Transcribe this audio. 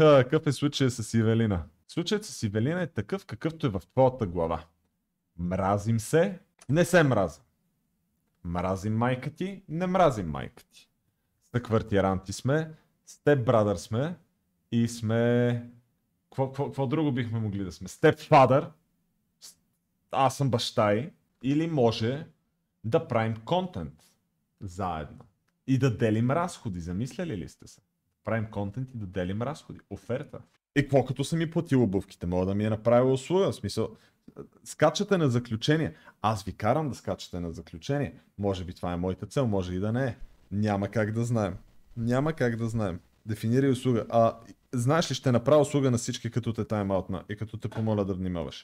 Какъв е случая с Ивелина? Случаят с Ивелина е такъв, какъвто е в твоята глава. Мразим се, не се мразим. Мразим майка ти, не мразим майка ти. Съквартиранти сме, степ брадър сме и сме... Какво друго бихме могли да сме? Степ фадър, аз съм баща и, или може да правим контент заедно и да делим разходи. Замисляли ли сте се? правим контент и делим разходи. Оферта. И какво като съм ми платил обувките? Мога да ми е направил услуга. В смисъл, скачате на заключение. Аз ви карам да скачате на заключение. Може би това е моята цел, може и да не е. Няма как да знаем. Няма как да знаем. Дефинирай услуга. А, знаеш ли, ще направя услуга на всички, като те тайм-аутна и като те помоля да внимаваш.